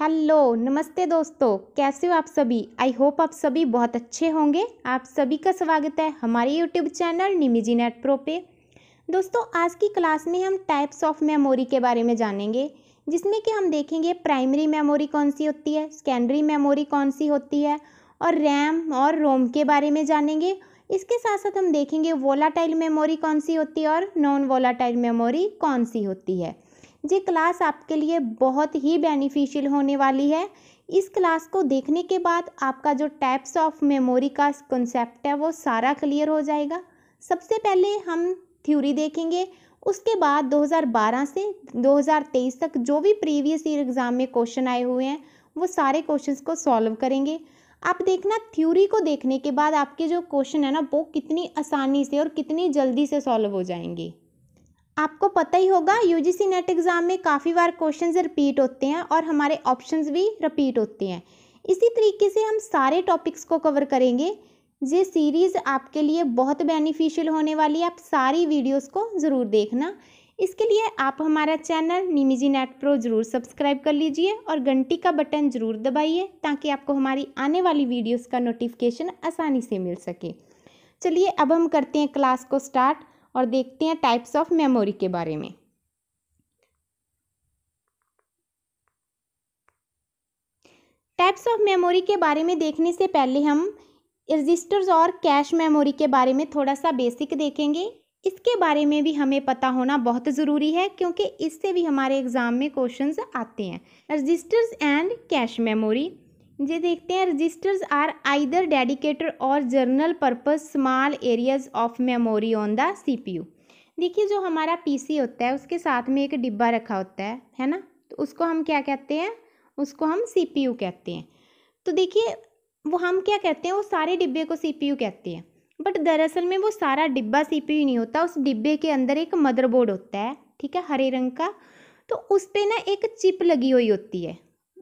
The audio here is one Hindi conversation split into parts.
हेलो नमस्ते दोस्तों कैसे हो आप सभी आई होप आप सभी बहुत अच्छे होंगे आप सभी का स्वागत है हमारे यूट्यूब चैनल निमिजी नेट प्रो पे दोस्तों आज की क्लास में हम टाइप्स ऑफ मेमोरी के बारे में जानेंगे जिसमें कि हम देखेंगे प्राइमरी मेमोरी कौन सी होती है सेकेंडरी मेमोरी कौन सी होती है और रैम और रोम के बारे में जानेंगे इसके साथ साथ हम देखेंगे वोलाटाइल मेमोरी कौन सी होती है और नॉन वोलाटाइल मेमोरी कौन सी होती है ये क्लास आपके लिए बहुत ही बेनिफिशियल होने वाली है इस क्लास को देखने के बाद आपका जो टाइप्स ऑफ मेमोरी का कंसेप्ट है वो सारा क्लियर हो जाएगा सबसे पहले हम थ्योरी देखेंगे उसके बाद 2012 से 2023 तक जो भी प्रीवियस ईयर एग्ज़ाम में क्वेश्चन आए हुए हैं वो सारे क्वेश्चंस को सॉल्व करेंगे आप देखना थ्योरी को देखने के बाद आपके जो क्वेश्चन है ना वो कितनी आसानी से और कितनी जल्दी से सॉल्व हो जाएंगे आपको पता ही होगा यूजीसी नेट एग्ज़ाम में काफ़ी बार क्वेश्चन रिपीट होते हैं और हमारे ऑप्शन भी रिपीट होते हैं इसी तरीके से हम सारे टॉपिक्स को कवर करेंगे ये सीरीज़ आपके लिए बहुत बेनिफिशियल होने वाली है आप सारी वीडियोस को ज़रूर देखना इसके लिए आप हमारा चैनल निमिजी नेट प्रो ज़रूर सब्सक्राइब कर लीजिए और घंटी का बटन ज़रूर दबाइए ताकि आपको हमारी आने वाली वीडियोस का नोटिफिकेशन आसानी से मिल सके चलिए अब हम करते हैं क्लास को स्टार्ट और देखते हैं टाइप्स ऑफ मेमोरी के बारे में टाइप्स ऑफ मेमोरी के बारे में देखने से पहले हम रजिस्टर्स और कैश मेमोरी के बारे में थोड़ा सा बेसिक देखेंगे इसके बारे में भी हमें पता होना बहुत ज़रूरी है क्योंकि इससे भी हमारे एग्ज़ाम में क्वेश्चंस आते हैं रजिस्टर्स एंड कैश मेमोरी जे देखते हैं रजिस्टर्स आर आइदर डेडिकेटेड और general purpose small areas of memory on the CPU देखिए जो हमारा पीसी होता है उसके साथ में एक डिब्बा रखा होता है है ना तो उसको हम क्या कहते हैं उसको हम सीपीयू कहते हैं तो देखिए वो हम क्या कहते हैं वो सारे डिब्बे को सीपीयू कहते हैं बट दरअसल में वो सारा डिब्बा सीपीयू नहीं होता उस डिब्बे के अंदर एक मदरबोर्ड होता है ठीक है हरे रंग का तो उस पर ना एक चिप लगी हुई होती है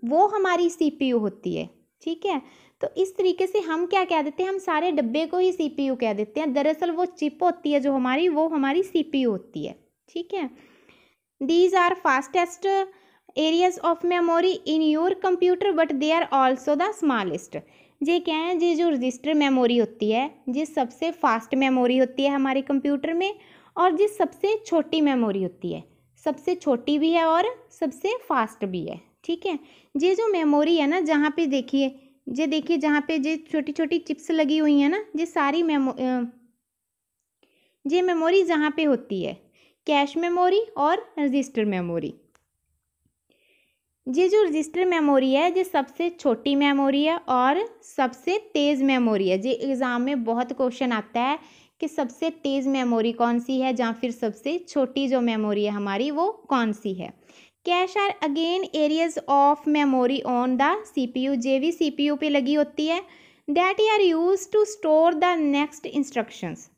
वो हमारी सीपीयू होती है ठीक है तो इस तरीके से हम क्या कह देते हैं हम सारे डब्बे को ही सीपीयू कह देते हैं दरअसल वो चिप होती है जो हमारी वो हमारी सीपीयू होती है ठीक है these are fastest areas of memory in your computer but they are also the smallest ये क्या है ये जो रजिस्टर मेमोरी होती है ये सबसे फास्ट मेमोरी होती है हमारे कंप्यूटर में और ये सबसे छोटी मेमोरी होती है सबसे छोटी भी है और सबसे फास्ट भी है ठीक है ये जो मेमोरी है ना जहाँ पे देखिए ये देखिए जहाँ पे ये छोटी छोटी चिप्स लगी हुई है ना ये सारी मेमो ये मेमोरी जहाँ पे होती है कैश मेमोरी और रजिस्टर मेमोरी ये जो रजिस्टर मेमोरी है ये सबसे छोटी मेमोरी है और सबसे तेज़ मेमोरी है ये एग्ज़ाम में बहुत क्वेश्चन आता है कि सबसे तेज़ मेमोरी कौन सी है या फिर सबसे छोटी जो मेमोरी है हमारी वो कौन सी है cache are again areas of memory on the C P U जे भी यू पर लगी होती है that are used to store the next instructions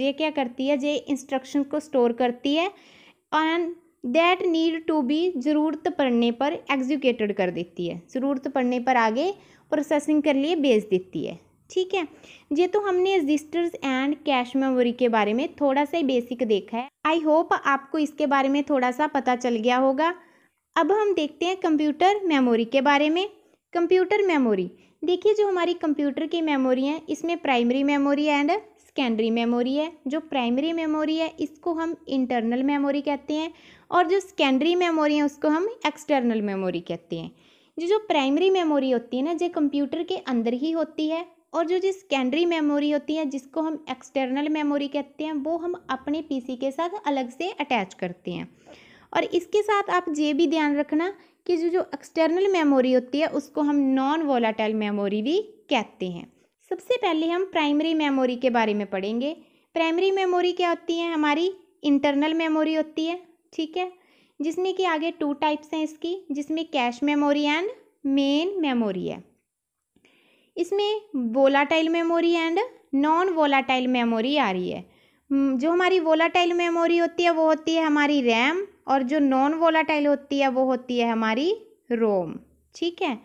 जे क्या करती है जे इंस्ट्रक्शन को स्टोर करती है and that need to be ज़रूरत पड़ने पर एग्जीक्यूटेड कर देती है ज़रूरत पड़ने पर आगे प्रोसेसिंग के लिए भेज देती है ठीक है ये तो हमने रजिस्टर्स एंड कैश मेमोरी के बारे में थोड़ा सा बेसिक देखा है आई होप आपको इसके बारे में थोड़ा सा पता चल गया होगा अब हम देखते हैं कंप्यूटर मेमोरी के बारे में कंप्यूटर मेमोरी देखिए जो हमारी कंप्यूटर की मेमोरी है इसमें primary memory and secondary memory है जो प्राइमरी मेमोरी है इसको हम इंटरनल मेमोरी कहते हैं और जो सेकेंडरी मेमोरी है उसको हम एक्सटर्नल मेमोरी कहते हैं जो जो प्राइमरी मेमोरी होती है ना जो कंप्यूटर के अंदर ही होती है और जो जो सेकेंडरी मेमोरी होती है जिसको हम एक्सटर्नल मेमोरी कहते हैं वो हम अपने पीसी के साथ अलग से अटैच करते हैं और इसके साथ आप ये भी ध्यान रखना कि जो जो एक्सटर्नल मेमोरी होती है उसको हम नॉन वोलाटाइल मेमोरी भी कहते हैं सबसे पहले हम प्राइमरी मेमोरी के बारे में पढ़ेंगे प्राइमरी मेमोरी क्या होती है हमारी इंटरनल मेमोरी होती है ठीक है जिसमें कि आगे टू टाइप्स हैं इसकी जिसमें cache memory and main memory है इसमें volatile memory and non volatile memory आ रही है जो हमारी वोलाटाइल मेमोरी होती है वो होती है हमारी रैम और जो नॉन वोलाटाइल होती है वो होती है हमारी रोम ठीक है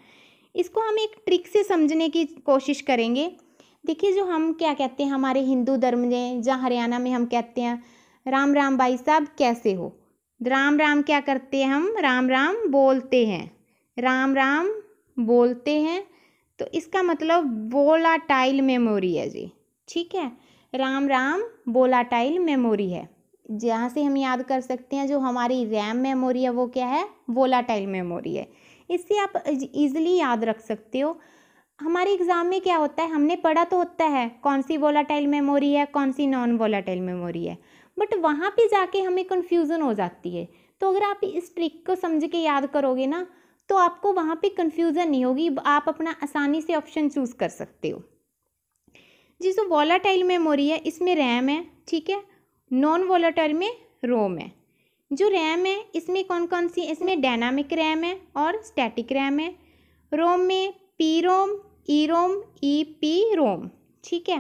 इसको हम एक ट्रिक से समझने की कोशिश करेंगे देखिए जो हम क्या कहते हैं हमारे हिंदू धर्म में जहाँ हरियाणा में हम कहते हैं राम राम भाई साहब कैसे हो राम राम क्या करते हैं हम राम राम बोलते हैं राम राम बोलते हैं तो इसका मतलब वोलाटाइल मेमोरी है जी ठीक है राम राम वोलाटाइल मेमोरी है जहाँ से हम याद कर सकते हैं जो हमारी रैम मेमोरी है वो क्या है वोलाटाइल मेमोरी है इससे आप इजीली याद रख सकते हो हमारे एग्ज़ाम में क्या होता है हमने पढ़ा तो होता है कौन सी वोलाटाइल मेमोरी है कौन सी नॉन वोलाटाइल मेमोरी है बट वहाँ पे जाके हमें कन्फ्यूज़न हो जाती है तो अगर आप इस ट्रिक को समझ के याद करोगे ना तो आपको वहाँ पे कन्फ्यूज़न नहीं होगी आप अपना आसानी से ऑप्शन चूज़ कर सकते हो जी जो वोलाटाइल मेमोरी है इसमें रैम है ठीक है नॉन वॉलेटर में रोम है जो रैम है इसमें कौन कौन सी इसमें डायनामिक रैम है और स्टैटिक रैम है रोम में पी रोम ई रोम ई पी रोम ठीक है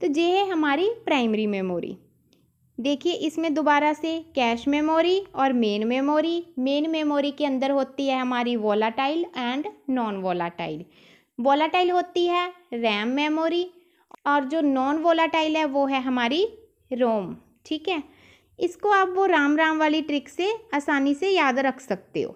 तो ये है हमारी प्राइमरी मेमोरी देखिए इसमें दोबारा से कैश मेमोरी और मेन मेमोरी मेन मेमोरी के अंदर होती है हमारी volatile and non volatile volatile होती है रैम मेमोरी और जो नॉन वोलाटाइल है वो है हमारी रोम ठीक है इसको आप वो राम राम वाली ट्रिक से आसानी से याद रख सकते हो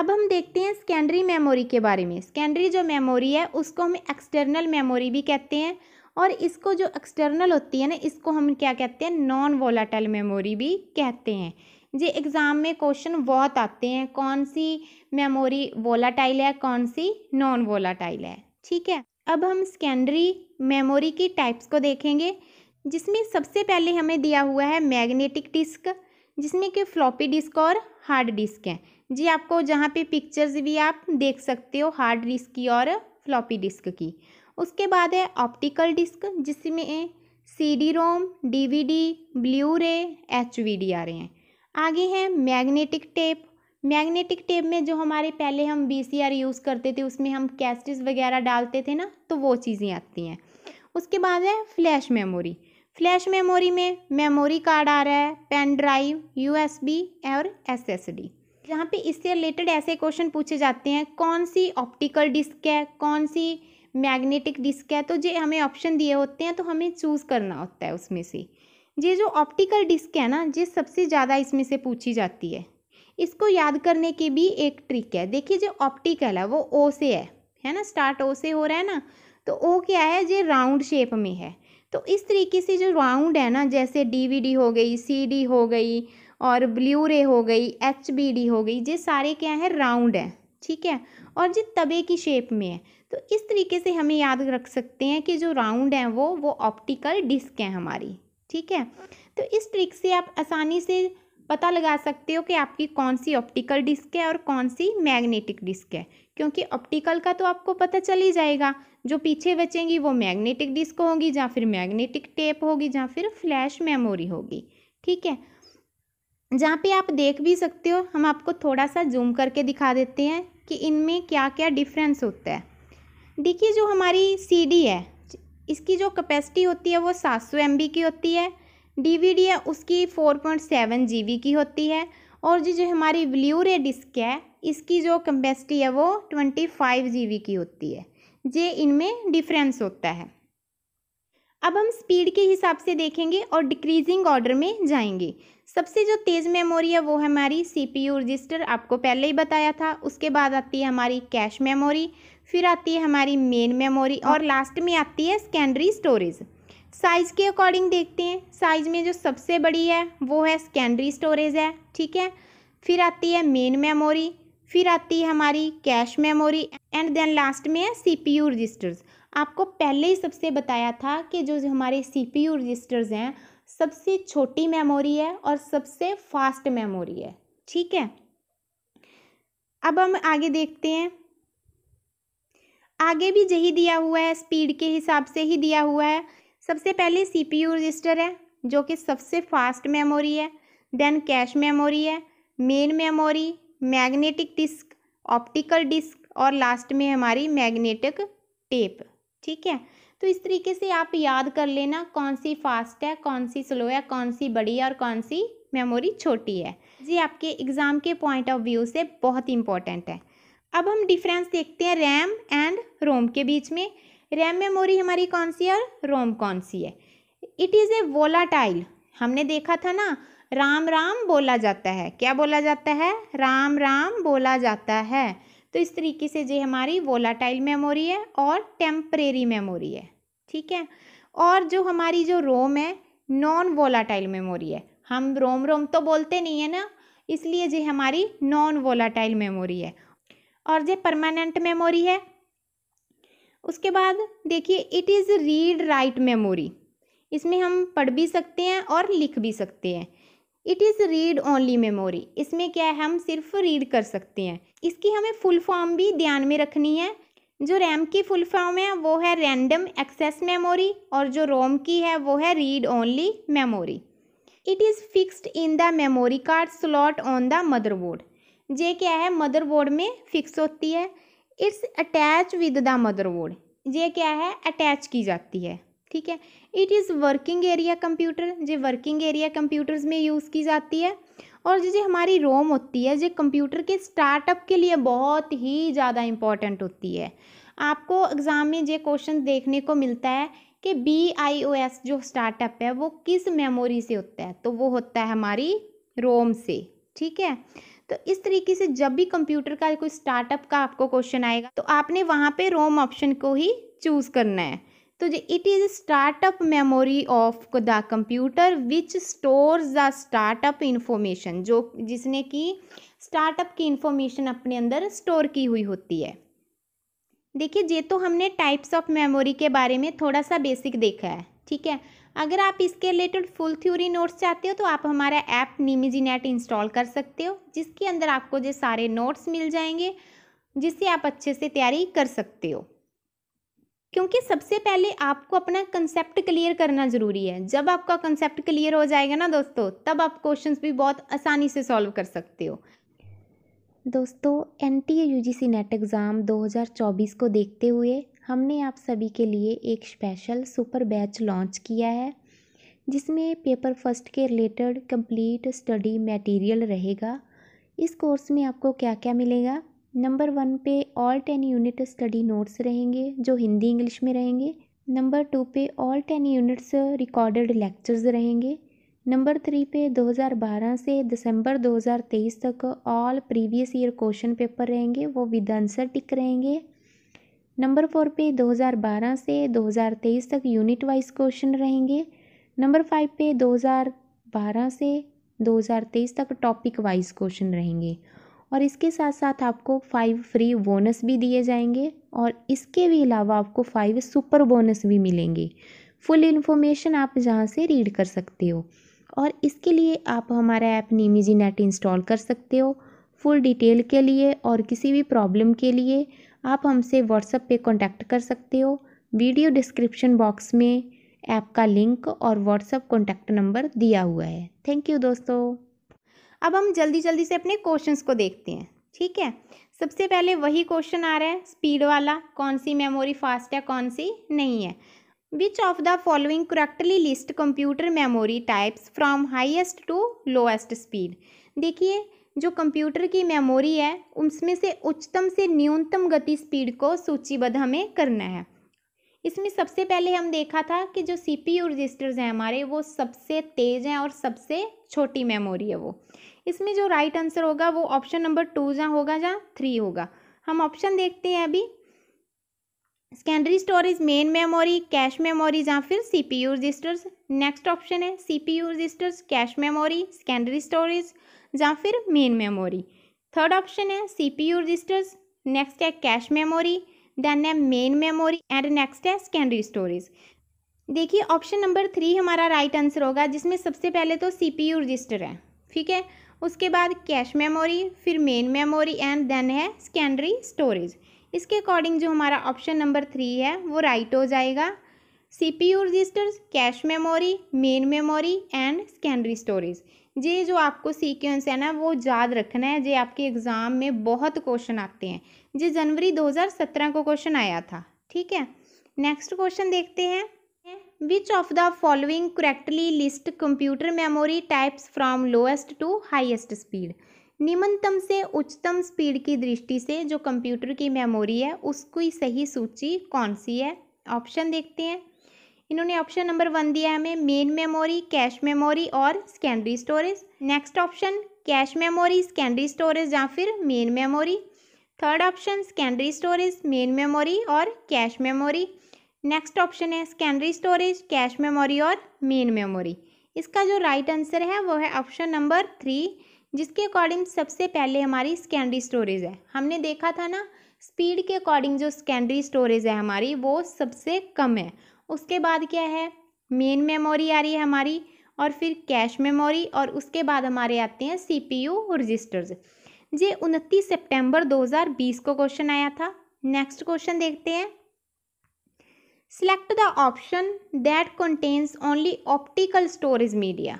अब हम देखते हैं सेकेंडरी मेमोरी के बारे में सेकेंडरी जो मेमोरी है उसको हम एक्सटर्नल मेमोरी भी कहते हैं और इसको जो एक्सटर्नल होती है ना इसको हम क्या कहते हैं नॉन वोलाटाइल मेमोरी भी कहते हैं जी एग्ज़ाम में क्वेश्चन बहुत आते हैं कौन सी मेमोरी वोलाटाइल है कौन सी नॉन वोलाटाइल है ठीक है अब हम सेकेंडरी मेमोरी की टाइप्स को देखेंगे जिसमें सबसे पहले हमें दिया हुआ है मैग्नेटिक डिस्क जिसमें कि फ्लॉपी डिस्क और हार्ड डिस्क हैं जी आपको जहाँ पे पिक्चर्स भी आप देख सकते हो हार्ड डिस्क की और फ्लॉपी डिस्क की उसके बाद है ऑप्टिकल डिस्क जिसमें C D ROM D V D blu ray H V D आ रहे हैं आगे हैं मैग्नेटिक टेप मैग्नेटिक टेप में जो हमारे पहले हम बी सी आर यूज़ करते थे उसमें हम कैसेट्स वगैरह डालते थे ना तो वो चीज़ें आती हैं उसके बाद है फ्लैश मेमोरी फ्लैश मेमोरी में मेमोरी कार्ड आ रहा है पेन ड्राइव यूएसबी और एसएसडी यहाँ पे इससे रिलेटेड ऐसे क्वेश्चन पूछे जाते हैं कौन सी ऑप्टिकल डिस्क है कौन सी मैग्नेटिक डिस्क है तो ये हमें ऑप्शन दिए होते हैं तो हमें चूज़ करना होता है उसमें से ये जो ऑप्टिकल डिस्क है ना ये सबसे ज़्यादा इसमें से पूछी जाती है इसको याद करने की भी एक ट्रिक है देखिए जो ऑप्टिकल है वो ओ से है है ना स्टार्ट ओ से हो रहा है ना तो ओ क्या है ये राउंड शेप में है तो इस तरीके से जो राउंड है ना जैसे डीवीडी हो गई सीडी हो गई और ब्ल्यू रे हो गई एचबीडी हो गई ये सारे क्या है राउंड है ठीक है और ये तबे की शेप में है तो इस तरीके से हमें याद रख सकते हैं कि जो राउंड है वो वो ऑप्टिकल डिस्क है हमारी ठीक है तो इस ट्रिक से आप आसानी से पता लगा सकते हो कि आपकी कौन सी ऑप्टिकल डिस्क है और कौन सी मैग्नेटिक डिस्क है क्योंकि ऑप्टिकल का तो आपको पता चल ही जाएगा जो पीछे बचेंगी वो मैग्नेटिक डिस्क होगी या फिर मैग्नेटिक टेप होगी या फिर फ्लैश मेमोरी होगी ठीक है जहाँ पे आप देख भी सकते हो हम आपको थोड़ा सा जूम करके दिखा देते हैं कि इनमें क्या क्या डिफरेंस होता है देखिए जो हमारी सी है इसकी जो कैपेसिटी होती है वो सात सौ की होती है डीवीडी है उसकी फोर पॉइंट सेवन जी की होती है और जो जो हमारी ब्ल्यूरे डिस्क है इसकी जो कैपेसिटी है वो ट्वेंटी फाइव जी की होती है ये इनमें डिफरेंस होता है अब हम स्पीड के हिसाब से देखेंगे और डिक्रीजिंग ऑर्डर में जाएंगे सबसे जो तेज़ मेमोरी है वो है हमारी सीपीयू रजिस्टर आपको पहले ही बताया था उसके बाद आती है हमारी कैश मेमोरी फिर आती है हमारी मेन मेमोरी और हाँ। लास्ट में आती है सेकेंडरी स्टोरेज साइज़ के अकॉर्डिंग देखते हैं साइज़ में जो सबसे बड़ी है वो है सेकेंडरी स्टोरेज है ठीक है फिर आती है मेन मेमोरी फिर आती है हमारी cache memory and then last में है सीपीयू रजिस्टर्स आपको पहले ही सबसे बताया था कि जो हमारे सीपीयू रजिस्टर्स हैं सबसे छोटी मेमोरी है और सबसे फास्ट मेमोरी है ठीक है अब हम आगे देखते हैं आगे भी यही दिया हुआ है स्पीड के हिसाब से ही दिया हुआ है सबसे पहले सीपीयू रजिस्टर है जो कि सबसे फास्ट मेमोरी है देन कैश मेमोरी है main memory magnetic disk optical disk और लास्ट में हमारी मैग्नेटिक टेप ठीक है तो इस तरीके से आप याद कर लेना कौन सी फास्ट है कौन सी स्लो है कौन सी बड़ी है और कौन सी मेमोरी छोटी है ये आपके एग्ज़ाम के पॉइंट ऑफ व्यू से बहुत इंपॉर्टेंट है अब हम डिफरेंस देखते हैं रैम एंड रोम के बीच में रैम मेमोरी हमारी कौन सी है रोम कौन सी है इट इज़ ए वोलाटाइल हमने देखा था ना राम राम बोला जाता है क्या बोला जाता है राम राम बोला जाता है तो इस तरीके से ये हमारी वोलाटाइल मेमोरी है और टेम्परेरी मेमोरी है ठीक है और जो हमारी जो रोम है नॉन वोलाटाइल मेमोरी है हम रोम रोम तो बोलते नहीं है ना इसलिए ये हमारी नॉन वोलाटाइल मेमोरी है और जो परमानेंट मेमोरी है उसके बाद देखिए it is read write memory इसमें हम पढ़ भी सकते हैं और लिख भी सकते हैं it is read only memory इसमें क्या है हम सिर्फ रीड कर सकते हैं इसकी हमें फुल फॉर्म भी ध्यान में रखनी है जो रैम की फुल फॉर्म है वो है रैंडम एक्सेस मेमोरी और जो रोम की है वो है read only memory it is fixed in the memory card slot on the motherboard ये क्या है मदरबोर्ड में फिक्स होती है it's attach with the motherboard ये क्या है अटैच की जाती है ठीक है it is working area computer जो वर्किंग एरिया कंप्यूटर्स में यूज़ की जाती है और जो हमारी रोम होती है जो कंप्यूटर के स्टार्टअप के लिए बहुत ही ज़्यादा इम्पॉर्टेंट होती है आपको एग्ज़ाम में ये क्वेश्चन देखने को मिलता है कि बी आई ओ एस जो स्टार्टअप है वो किस मेमोरी से होता है तो वो होता है हमारी रोम से ठीक है तो इस तरीके से जब भी कंप्यूटर का कोई स्टार्टअप का आपको क्वेश्चन आएगा तो आपने वहाँ पे रोम ऑप्शन को ही चूज़ करना है तो जो it is startup memory of the computer which store the startup information जो जिसने कि स्टार्टअप की इंफॉर्मेशन अपने अंदर स्टोर की हुई होती है देखिए ये तो हमने टाइप्स ऑफ मेमोरी के बारे में थोड़ा सा बेसिक देखा है ठीक है अगर आप इसके रिलेटेड फुल थ्योरी नोट्स चाहते हो तो आप हमारा ऐप नीमिजी नेट इंस्टॉल कर सकते हो जिसके अंदर आपको जो सारे नोट्स मिल जाएंगे जिससे आप अच्छे से तैयारी कर सकते हो क्योंकि सबसे पहले आपको अपना कंसेप्ट क्लियर करना ज़रूरी है जब आपका कंसेप्ट क्लियर हो जाएगा ना दोस्तों तब आप क्वेश्चन भी बहुत आसानी से सॉल्व कर सकते हो दोस्तों एन टी नेट एग्ज़ाम 2024 को देखते हुए हमने आप सभी के लिए एक स्पेशल सुपर बैच लॉन्च किया है जिसमें पेपर फर्स्ट के रिलेटेड कंप्लीट स्टडी मटेरियल रहेगा इस कोर्स में आपको क्या क्या मिलेगा नंबर वन पे all ten unit study notes रहेंगे जो हिंदी इंग्लिश में रहेंगे नंबर टू पे all ten units recorded lectures रहेंगे नंबर थ्री पे 2012 से दिसंबर 2023 तक all previous year question paper रहेंगे वो विद आंसर टिक रहेंगे नंबर फोर पे 2012 से 2023 तक यूनिट वाइज क्वेश्चन रहेंगे नंबर फाइव पे 2012 से 2023 तक टॉपिक वाइज क्वेश्चन रहेंगे और इसके साथ साथ आपको फाइव फ्री बोनस भी दिए जाएंगे और इसके भी अलावा आपको फाइव सुपर बोनस भी मिलेंगे फुल इन्फॉर्मेशन आप जहाँ से रीड कर सकते हो और इसके लिए आप हमारा ऐप नीमिजी नेट इंस्टॉल कर सकते हो फुल डिटेल के लिए और किसी भी प्रॉब्लम के लिए आप हमसे व्हाट्सएप पे कांटेक्ट कर सकते हो वीडियो डिस्क्रिप्शन बॉक्स में ऐप का लिंक और व्हाट्सएप कॉन्टैक्ट नंबर दिया हुआ है थैंक यू दोस्तों अब हम जल्दी जल्दी से अपने क्वेश्चंस को देखते हैं ठीक है सबसे पहले वही क्वेश्चन आ रहा है स्पीड वाला कौन सी मेमोरी फास्ट है कौन सी नहीं है which of the following correctly list computer memory types from highest to lowest speed देखिए जो कंप्यूटर की मेमोरी है उसमें से उच्चतम से न्यूनतम गति स्पीड को सूचीबद्ध हमें करना है इसमें सबसे पहले हम देखा था कि जो सी पी यू रजिस्टर्स हैं हमारे वो सबसे तेज़ हैं और सबसे छोटी मेमोरी है वो इसमें जो राइट आंसर होगा वो ऑप्शन नंबर टू जहाँ होगा जहाँ थ्री होगा हम ऑप्शन देखते हैं अभी secondary storage main memory cache memory या फिर C P U registers next option है C P U registers cache memory secondary storage या फिर मेन मेमोरी थर्ड ऑप्शन है C P U registers next है कैश मेमोरी देन है मेन मेमोरी एंड नेक्स्ट है सेकेंडरी स्टोरेज देखिए ऑप्शन नंबर थ्री हमारा राइट आंसर होगा जिसमें सबसे पहले तो सी पी यू रजिस्टर है ठीक है उसके बाद कैश मेमोरी फिर मेन मेमोरी एंड देन है सेकेंडरी स्टोरेज इसके अकॉर्डिंग जो हमारा ऑप्शन नंबर थ्री है वो राइट हो जाएगा C P U registers cache memory main memory and secondary storage ये जो आपको सीक्वेंस है ना वो याद रखना है ये आपके एग्ज़ाम में बहुत क्वेश्चन आते हैं ये जनवरी 2017 को क्वेश्चन आया था ठीक है नेक्स्ट क्वेश्चन देखते हैं which of the following correctly list computer memory types from lowest to highest speed निम्नतम से उच्चतम स्पीड की दृष्टि से जो कंप्यूटर की मेमोरी है उसकी सही सूची कौन सी है ऑप्शन देखते हैं इन्होंने ऑप्शन नंबर वन दिया है हमें मेन मेमोरी कैश मेमोरी और secondary storage next option cache memory secondary storage या फिर main memory third option secondary storage main memory और कैश मेमोरी नेक्स्ट ऑप्शन है सेकेंडरी स्टोरेज कैश मेमोरी और मेन मेमोरी इसका जो राइट right आंसर है वो है ऑप्शन नंबर थ्री जिसके अकॉर्डिंग सबसे पहले हमारी सेकेंडरी स्टोरेज है हमने देखा था ना स्पीड के अकॉर्डिंग जो सेकेंडरी स्टोरेज है हमारी वो सबसे कम है उसके बाद क्या है मेन मेमोरी आ रही है हमारी और फिर कैश मेमोरी और उसके बाद हमारे आते हैं सी पी यू रजिस्टर्स ये उनतीस सितंबर 2020 को क्वेश्चन आया था नेक्स्ट क्वेश्चन देखते हैं select the option that contains only optical storage media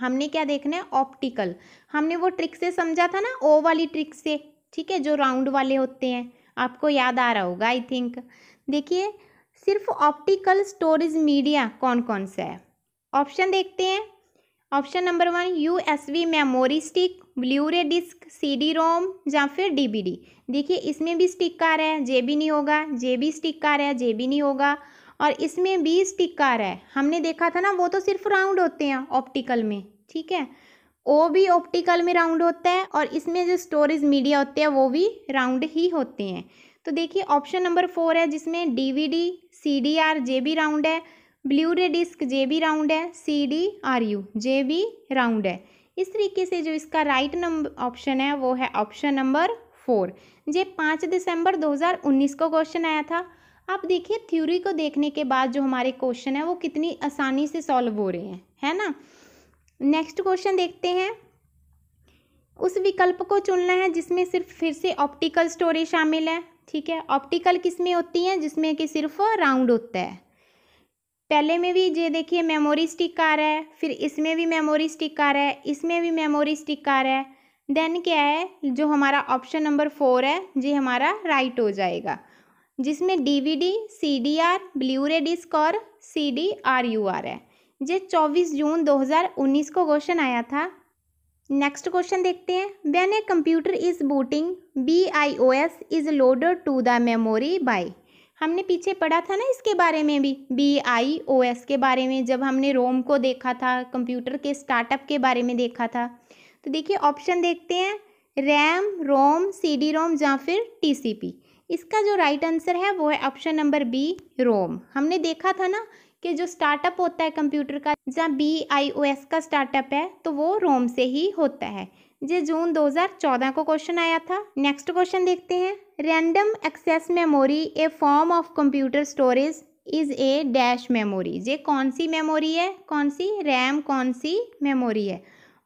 हमने क्या देखना है ऑप्टिकल हमने वो ट्रिक से समझा था ना ओ वाली ट्रिक से ठीक है जो राउंड वाले होते हैं आपको याद आ रहा होगा आई थिंक देखिए सिर्फ ऑप्टिकल स्टोरेज मीडिया कौन कौन सा है ऑप्शन देखते हैं option number one U S V memory stick blu ray disk CD ROM या फिर डी देखिए इसमें भी स्टिक आ रहा है जे भी नहीं होगा जे भी स्टिक आ रहा है जे भी नहीं होगा और इसमें भी स्टिक आ रहा है हमने देखा था ना वो तो सिर्फ राउंड होते हैं ऑप्टिकल में ठीक है ओ भी ऑप्टिकल में राउंड होता है और इसमें जो स्टोरेज मीडिया होते हैं वो भी राउंड ही होते हैं तो देखिए ऑप्शन नंबर फोर है जिसमें डीवीडी सी डी आर जे बी राउंड है ब्लू रे डिस्क जे बी राउंड है सी डी आर यू जे बी राउंड है इस तरीके से जो इसका राइट नंबर ऑप्शन है वो है ऑप्शन नंबर फोर ये पाँच दिसंबर 2019 को क्वेश्चन आया था आप देखिए थ्योरी को देखने के बाद जो हमारे क्वेश्चन है वो कितनी आसानी से सॉल्व हो रहे हैं है ना नेक्स्ट क्वेश्चन देखते हैं उस विकल्प को चुनना है जिसमें सिर्फ फिर से ऑप्टिकल स्टोरेज शामिल है ठीक है ऑप्टिकल किस में होती हैं जिसमें कि सिर्फ राउंड होता है पहले में भी ये देखिए मेमोरी स्टिक आ रहा है फिर इसमें भी मेमोरी स्टिक आ रहा है इसमें भी मेमोरी स्टिक आ रहा है देन क्या है जो हमारा ऑप्शन नंबर फोर है ये हमारा राइट हो जाएगा जिसमें डीवीडी, सीडीआर, रे डिस्क और C D R U R है ये 24 जून 2019 को क्वेश्चन आया था नेक्स्ट क्वेश्चन देखते हैं when a computer is booting B I O S is loaded to the memory by हमने पीछे पढ़ा था ना इसके बारे में भी बी आई ओ एस के बारे में जब हमने रोम को देखा था कंप्यूटर के स्टार्टअप के बारे में देखा था तो देखिए ऑप्शन देखते हैं रैम रोम सी डी रोम या फिर टी सी पी इसका जो राइट right आंसर है वो है ऑप्शन नंबर बी रोम हमने देखा था ना कि जो स्टार्टअप होता है कंप्यूटर का जहाँ बी आई ओ एस का स्टार्टअप है तो वो रोम से ही होता है ये जून 2014 को क्वेश्चन आया था नेक्स्ट क्वेश्चन देखते हैं random access memory a form of computer storage is a dash memory ये कौन सी मेमोरी है कौन सी रैम कौन सी मेमोरी है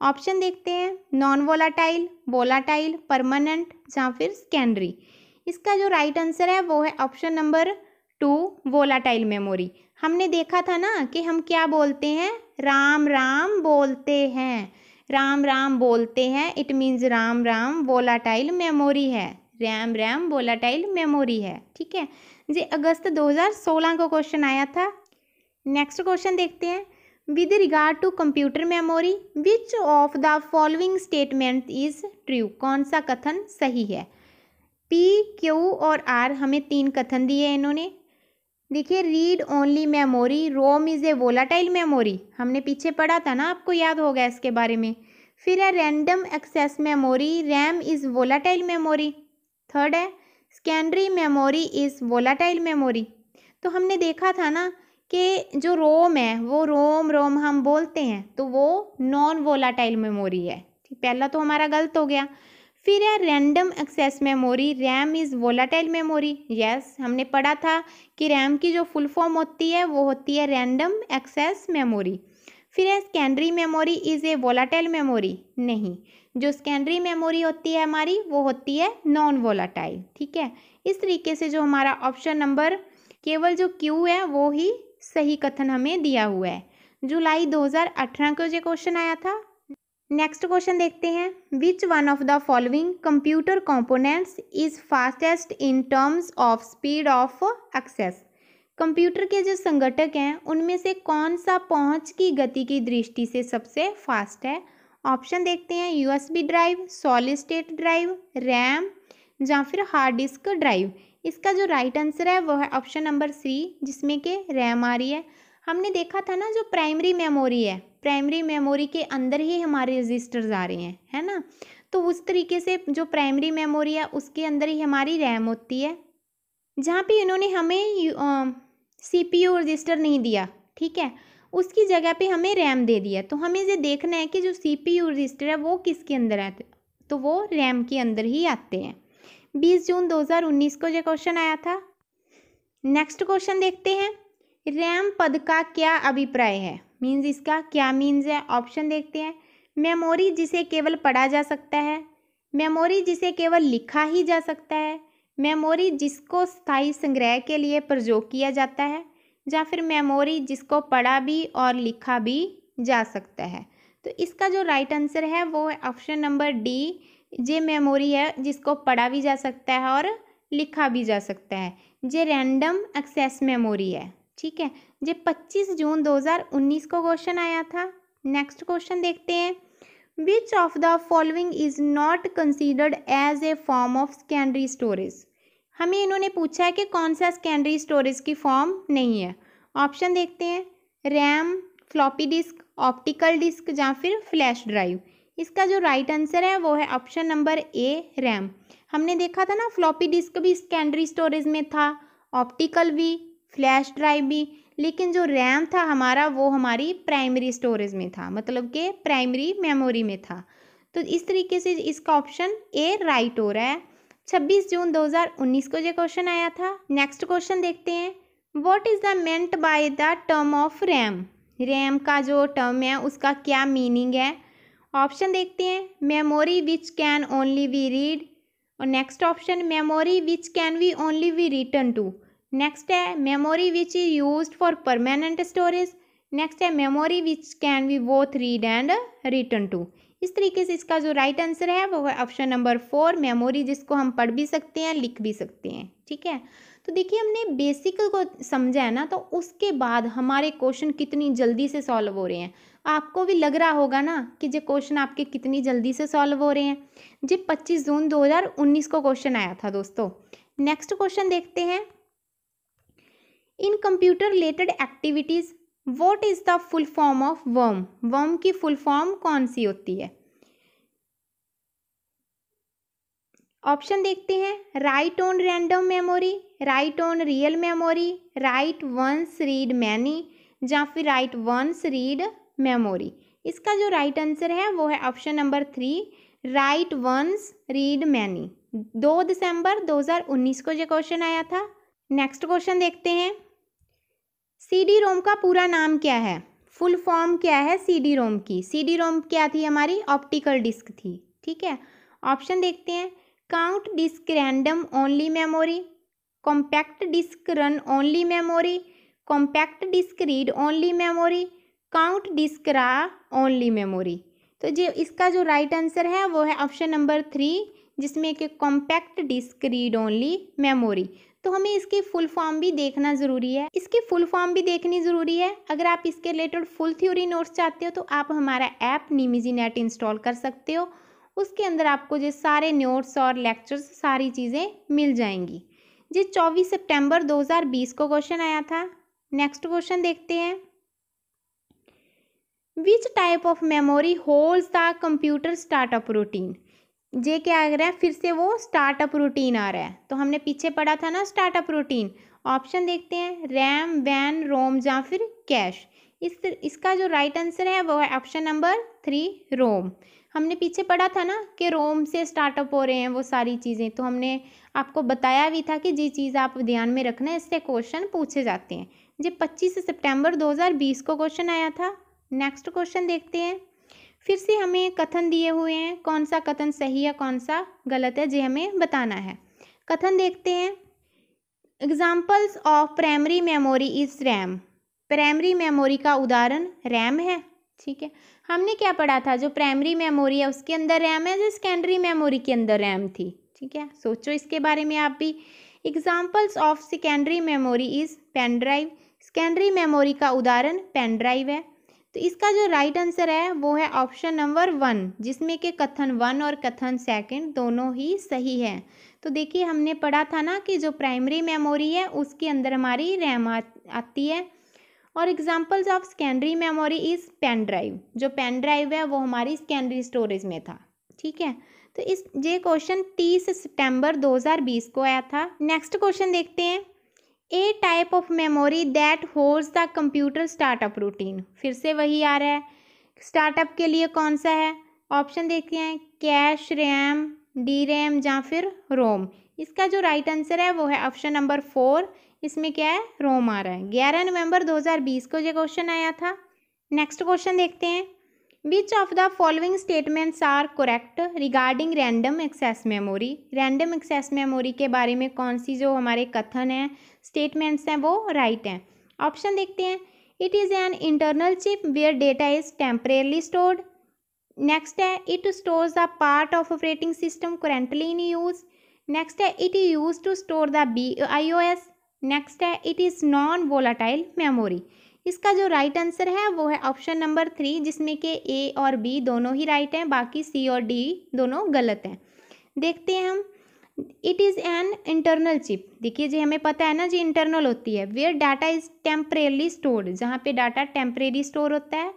ऑप्शन देखते हैं नॉन वोलाटाइल वोलाटाइल परमानेंट या फिर स्कैंडरी इसका जो राइट right आंसर है वो है option number two volatile memory हमने देखा था ना कि हम क्या बोलते हैं राम राम बोलते हैं राम राम बोलते हैं it means RAM RAM volatile memory है रैम रैम वोलाटाइल मेमोरी है ठीक है जी अगस्त 2016 को क्वेश्चन आया था नेक्स्ट क्वेश्चन देखते हैं with regard to computer memory which of the following statement is true कौन सा कथन सही है पी क्यू और आर हमें तीन कथन दिए इन्होंने देखिए read only memory ROM is a volatile memory हमने पीछे पढ़ा था ना आपको याद होगा इसके बारे में फिर है random access memory RAM is volatile memory third है secondary memory is volatile memory तो हमने देखा था ना कि जो रोम है वो रोम रोम हम बोलते हैं तो वो नॉन वोलाटाइल मेमोरी है पहला तो हमारा गलत हो गया फिर है random access memory RAM is volatile memory yes हमने पढ़ा था कि रैम की जो फुल फॉर्म होती है वो होती है रैंडम एक्सेस मेमोरी फिर है secondary memory is a volatile memory नहीं जो स्कैंडरी मेमोरी होती है हमारी वो होती है नॉन वोलाटाइल ठीक है इस तरीके से जो हमारा ऑप्शन नंबर केवल जो क्यू है वो ही सही कथन हमें दिया हुआ है जुलाई 2018 को जो क्वेश्चन आया था नेक्स्ट क्वेश्चन देखते हैं which one of the following computer components is fastest in terms of speed of access computer के जो संगठक हैं उनमें से कौन सा पहुंच की गति की दृष्टि से सबसे फास्ट है ऑप्शन देखते हैं USB drive solid state drive RAM या फिर हार्ड डिस्क ड्राइव इसका जो राइट right आंसर है वो है ऑप्शन नंबर सी जिसमें के रैम आ रही है हमने देखा था ना जो प्राइमरी मेमोरी है प्राइमरी मेमोरी के अंदर ही हमारे रजिस्टर्स आ रहे हैं है ना तो उस तरीके से जो प्राइमरी मेमोरी है उसके अंदर ही हमारी रैम होती है जहाँ पे इन्होंने हमें सी पी यू रजिस्टर नहीं दिया ठीक है उसकी जगह पे हमें रैम दे दिया तो हमें ये देखना है कि जो सी पी यू रजिस्टर है वो किसके अंदर आते तो वो रैम के अंदर ही आते हैं बीस जून दो हज़ार उन्नीस को जो क्वेश्चन आया था नेक्स्ट क्वेश्चन देखते हैं रैम पद का क्या अभिप्राय है मीन्स इसका क्या मीन्स है ऑप्शन देखते हैं मेमोरी जिसे केवल पढ़ा जा सकता है मेमोरी जिसे केवल लिखा ही जा सकता है मेमोरी जिसको स्थाई संग्रह के लिए प्रयोग किया जाता है या फिर मेमोरी जिसको पढ़ा भी और लिखा भी जा सकता है तो इसका जो राइट आंसर है वो है ऑप्शन नंबर डी जे मेमोरी है जिसको पढ़ा भी जा सकता है और लिखा भी जा सकता है जे रैंडम एक्सेस मेमोरी है ठीक है ये 25 जून 2019 को क्वेश्चन आया था नेक्स्ट क्वेश्चन देखते हैं which of the following is not considered as a form of secondary storage हमें इन्होंने पूछा है कि कौन सा सेकेंडरी स्टोरेज की फॉर्म नहीं है ऑप्शन देखते हैं RAM floppy disk optical disk या फिर फ्लैश ड्राइव इसका जो राइट right आंसर है वो है ऑप्शन नंबर ए रैम हमने देखा था ना फ्लॉपी डिस्क भी सेकेंडरी स्टोरेज में था ऑप्टिकल भी फ्लैश ड्राइव भी लेकिन जो रैम था हमारा वो हमारी प्राइमरी स्टोरेज में था मतलब कि प्राइमरी मेमोरी में था तो इस तरीके से इसका ऑप्शन ए राइट हो रहा है 26 जून 2019 को जो क्वेश्चन आया था नेक्स्ट क्वेश्चन देखते हैं what is the meant by the term of RAM RAM का जो टर्म है उसका क्या मीनिंग है ऑप्शन देखते हैं memory which can only we read और next option memory which can we only we return to next है memory which is use for permanent storage next है memory which can be both read and return to इस तरीके से इसका जो राइट right आंसर है वो है ऑप्शन नंबर फोर मेमोरी जिसको हम पढ़ भी सकते हैं लिख भी सकते हैं ठीक है तो देखिए हमने बेसिक को समझा है ना तो उसके बाद हमारे क्वेश्चन कितनी जल्दी से सॉल्व हो रहे हैं आपको भी लग रहा होगा ना कि जो क्वेश्चन आपके कितनी जल्दी से सॉल्व हो रहे हैं जी पच्चीस जून 2019 को क्वेश्चन आया था दोस्तों नेक्स्ट क्वेश्चन देखते हैं in computer related activities what is the full form of worm worm की फुल फॉर्म कौन सी होती है ऑप्शन देखते हैं write on random memory write on real memory write once read many या फिर राइट वंस रीड मेमोरी इसका जो राइट right आंसर है वो है option number three write once read many दो दिसंबर 2019 को यह क्वेश्चन आया था नेक्स्ट क्वेश्चन देखते हैं सी डी रोम का पूरा नाम क्या है फुल फॉर्म क्या है सी डी रोम की सी डी रोम क्या थी हमारी ऑप्टिकल डिस्क थी ठीक है ऑप्शन देखते हैं count disk random only memory compact disk run only memory compact disk read only memory count disk raw only memory तो जो इसका जो राइट right आंसर है वो है ऑप्शन नंबर थ्री जिसमें कि compact disk read only memory तो हमें इसकी फुल फॉर्म भी देखना ज़रूरी है इसकी फुल फॉर्म भी देखनी ज़रूरी है अगर आप इसके रिलेटेड फुल थ्योरी नोट्स चाहते हो तो आप हमारा ऐप नीमिजी नेट इंस्टॉल कर सकते हो उसके अंदर आपको जो सारे नोट्स और लेक्चर्स सारी चीज़ें मिल जाएंगी जी चौबीस सितंबर 2020 को क्वेश्चन आया था नेक्स्ट क्वेश्चन देखते हैं which type of memory holds the computer startup routine जे क्या आ रहा है फिर से वो स्टार्टअप रूटीन आ रहा है तो हमने पीछे पढ़ा था ना स्टार्टअप रूटीन ऑप्शन देखते हैं रैम वैन रोम या फिर कैश इस इसका जो राइट आंसर है वो है ऑप्शन नंबर थ्री रोम हमने पीछे पढ़ा था ना कि रोम से स्टार्टअप हो रहे हैं वो सारी चीज़ें तो हमने आपको बताया भी था कि जी चीज़ आप ध्यान में रखना है इससे क्वेश्चन पूछे जाते हैं जी पच्चीस सितंबर 2020 को क्वेश्चन आया था नेक्स्ट क्वेश्चन देखते हैं फिर से हमें कथन दिए हुए हैं कौन सा कथन सही है कौन सा गलत है जे हमें बताना है कथन देखते हैं examples of primary memory is RAM primary memory का उदाहरण रैम है ठीक है हमने क्या पढ़ा था जो प्राइमरी मेमोरी है उसके अंदर रैम है जो सेकेंडरी मेमोरी के अंदर रैम थी ठीक है सोचो इसके बारे में आप भी examples of secondary memory is pen drive secondary memory का उदाहरण पेन ड्राइव है तो इसका जो राइट आंसर है वो है ऑप्शन नंबर वन जिसमें कि कथन वन और कथन सेकंड दोनों ही सही है तो देखिए हमने पढ़ा था ना कि जो प्राइमरी मेमोरी है उसके अंदर हमारी रैम आती है और examples of secondary memory is pen drive जो पेन ड्राइव है वो हमारी सेकेंडरी स्टोरेज में था ठीक है तो इस ये क्वेश्चन तीस सितंबर 2020 को आया था नेक्स्ट क्वेश्चन देखते हैं a type of memory that holds the computer startup routine फिर से वही आ रहा है स्टार्टअप के लिए कौन सा है ऑप्शन देखते हैं कैश रैम डी रैम या फिर रोम इसका जो राइट right आंसर है वो है ऑप्शन नंबर फोर इसमें क्या है रोम आ रहा है ग्यारह नवंबर 2020 को ये क्वेश्चन आया था नेक्स्ट क्वेश्चन देखते हैं which of the following statements are correct regarding random access memory random access memory के बारे में कौन सी जो हमारे कथन हैं स्टेटमेंट्स हैं वो राइट हैं ऑप्शन देखते हैं it is an internal chip where data is temporarily stored next है it store the part of operating system currently in use next है it use to store the B I O S next है it is non volatile memory इसका जो राइट right आंसर है वो है ऑप्शन नंबर थ्री जिसमें के ए और बी दोनों ही राइट right हैं बाकी सी और डी दोनों गलत हैं देखते हैं हम it is an internal chip देखिए जी हमें पता है ना जी इंटरनल होती है where data is temporarily store जहाँ पे डाटा टेम्परेरी स्टोर होता है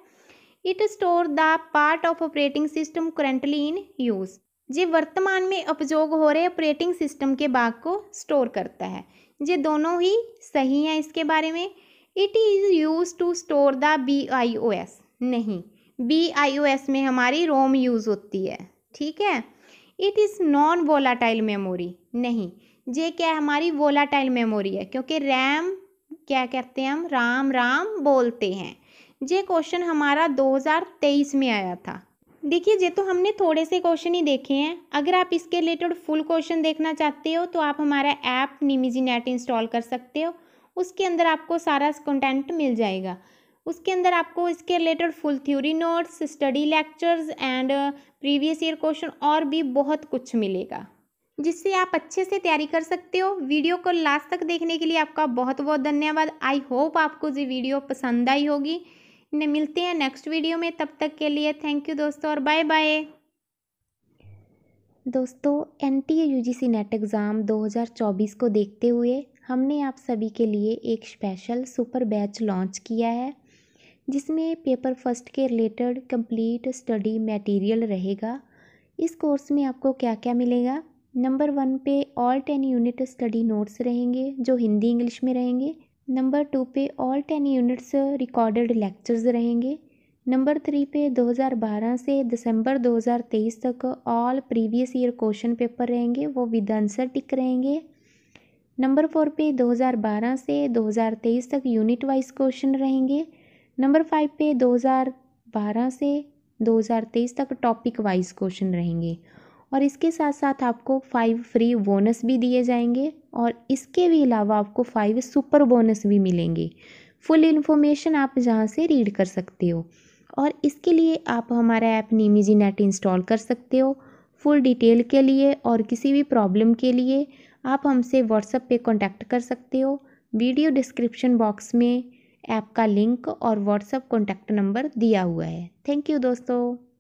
it store the part of operating system currently in use ये वर्तमान में उपयोग हो रहे ऑपरेटिंग सिस्टम के भाग को स्टोर करता है ये दोनों ही सही हैं इसके बारे में it is use to store the B I O S नहीं बी आई ओ एस में हमारी रोम यूज़ होती है ठीक है it is non volatile memory नहीं ये क्या है हमारी वोलाटाइल मेमोरी है क्योंकि रैम क्या कहते हैं हम राम राम बोलते हैं ये क्वेश्चन हमारा 2023 में आया था देखिए ये तो हमने थोड़े से क्वेश्चन ही देखे हैं अगर आप इसके रिलेटेड फुल क्वेश्चन देखना चाहते हो तो आप हमारा ऐप निमिजी नेट इंस्टॉल कर सकते हो उसके अंदर आपको सारा कंटेंट मिल जाएगा उसके अंदर आपको इसके related full theory notes study lectures and previous year question और भी बहुत कुछ मिलेगा जिससे आप अच्छे से तैयारी कर सकते हो वीडियो को लास्ट तक देखने के लिए आपका बहुत बहुत धन्यवाद आई होप आपको ये वीडियो पसंद आई होगी ने मिलते हैं नेक्स्ट वीडियो में तब तक के लिए थैंक यू दोस्तों और बाय बाय दोस्तों N T A U G C NET exam 2024 को देखते हुए हमने आप सभी के लिए एक स्पेशल सुपर बैच लॉन्च किया है जिसमें पेपर फर्स्ट के रिलेटेड कंप्लीट स्टडी मटेरियल रहेगा इस कोर्स में आपको क्या क्या मिलेगा नंबर वन पे all ten unit study notes रहेंगे जो हिंदी इंग्लिश में रहेंगे नंबर टू पे all ten units recorded lectures रहेंगे नंबर थ्री पे 2012 से दिसंबर 2023 तक all previous year question paper रहेंगे वो विद आंसर टिक रहेंगे नंबर फोर पे 2012 से 2023 तक यूनिट वाइज क्वेश्चन रहेंगे नंबर फाइव पे 2012 से 2023 तक टॉपिक वाइज क्वेश्चन रहेंगे और इसके साथ साथ आपको फाइव फ्री बोनस भी दिए जाएंगे और इसके भी अलावा आपको फाइव सुपर बोनस भी मिलेंगे फुल इन्फॉर्मेशन आप जहाँ से रीड कर सकते हो और इसके लिए आप हमारा ऐप नीमीजी नेट इंस्टॉल कर सकते हो फुल डिटेल के लिए और किसी भी प्रॉब्लम के लिए आप हमसे व्हाट्सएप पे कांटेक्ट कर सकते हो वीडियो डिस्क्रिप्शन बॉक्स में ऐप का लिंक और व्हाट्सएप कॉन्टैक्ट नंबर दिया हुआ है थैंक यू दोस्तों